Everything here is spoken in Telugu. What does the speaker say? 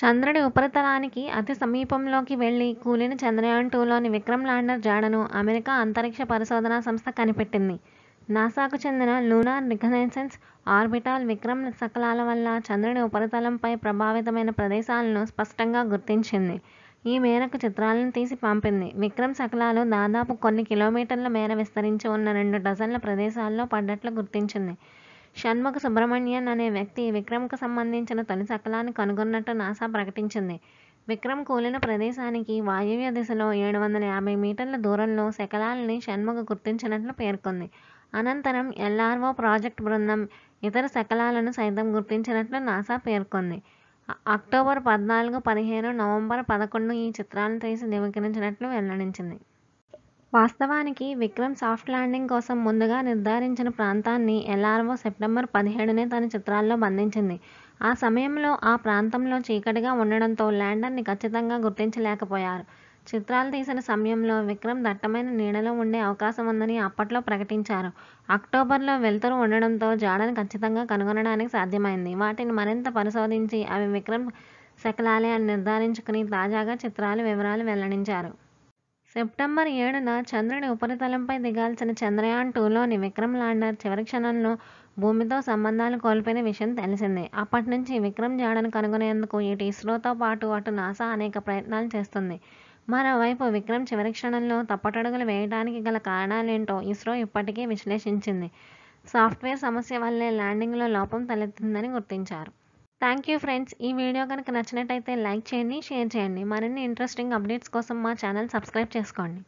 చంద్రుడి ఉపరితలానికి అతి సమీపంలోకి వెళ్ళి కూలిన చంద్రయాన్ టూలోని విక్రమ్ ల్యాండర్ జాడను అమెరికా అంతరిక్ష పరిశోధనా సంస్థ కనిపెట్టింది నాసాకు చెందిన లూనార్ రికనైసెన్స్ ఆర్బిటాల్ విక్రమ్ శకలాల వల్ల చంద్రుడి ఉపరితలంపై ప్రభావితమైన ప్రదేశాలను స్పష్టంగా గుర్తించింది ఈ మేరకు చిత్రాలను తీసి పంపింది విక్రమ్ శకలాలు దాదాపు కొన్ని కిలోమీటర్ల మేర విస్తరించి ఉన్న రెండు డజన్ల ప్రదేశాల్లో పడ్డట్లు గుర్తించింది షణ్ముఖ సుబ్రహ్మణ్యన్ అనే వ్యక్తి విక్రమ్కు సంబంధించిన తొలి శకలాన్ని కనుగొన్నట్టు నాసా ప్రకటించింది విక్రమ్ కూలిన ప్రదేశానికి వాయువ్య దిశలో ఏడు వందల యాభై మీటర్ల దూరంలో శకలాలని షణ్ముఖ గుర్తించినట్లు పేర్కొంది అనంతరం ఎల్ఆర్ఓ ప్రాజెక్ట్ బృందం ఇతర శకలాలను సైతం గుర్తించినట్లు నాసా పేర్కొంది అక్టోబర్ పద్నాలుగు పదిహేను నవంబర్ పదకొండు ఈ చిత్రాలను తీసి ధృవీకరించినట్లు వెల్లడించింది వాస్తవానికి విక్రమ్ సాఫ్ట్ ల్యాండింగ్ కోసం ముందుగా నిర్ధారించిన ప్రాంతాన్ని ఎల్ఆర్ఓ సెప్టెంబర్ పదిహేడునే తన చిత్రాల్లో బంధించింది ఆ సమయంలో ఆ ప్రాంతంలో చీకటిగా ఉండడంతో ల్యాండర్ని ఖచ్చితంగా గుర్తించలేకపోయారు చిత్రాలు తీసిన సమయంలో విక్రమ్ దట్టమైన నీడలో ఉండే అవకాశం ఉందని అప్పట్లో ప్రకటించారు అక్టోబర్లో వెలుతురు ఉండడంతో జాడను ఖచ్చితంగా కనుగొనడానికి సాధ్యమైంది వాటిని మరింత పరిశోధించి అవి విక్రమ్ శకలాలే అని నిర్ధారించుకుని తాజాగా చిత్రాలు వివరాలు వెల్లడించారు సెప్టెంబర్ ఏడున చంద్రుడి ఉపరితలంపై దిగాల్సిన చంద్రయాన్ టూలోని విక్రమ్ లాండర్ చివరి క్షణంలో భూమితో సంబంధాలు కోల్పోయిన విషయం తెలిసిందే అప్పటి నుంచి విక్రమ్ జాడను కనుగొనేందుకు ఇటు ఇస్రోతో పాటు అటు నాసా అనేక ప్రయత్నాలు చేస్తుంది మరోవైపు విక్రమ్ చివరి క్షణంలో తప్పటడుగులు వేయడానికి గల కారణాలేంటో ఇస్రో ఇప్పటికే విశ్లేషించింది సాఫ్ట్వేర్ సమస్య వల్లే ల్యాండింగ్లో లోపం తలెత్తిందని గుర్తించారు థ్యాంక్ యూ ఫ్రెండ్స్ ఈ వీడియో కనుక నచ్చినట్టయితే లైక్ చేయండి షేర్ చేయండి మరిన్ని ఇంట్రెస్టింగ్ అప్డేట్స్ కోసం మా ఛానల్ సబ్స్క్రైబ్ చేసుకోండి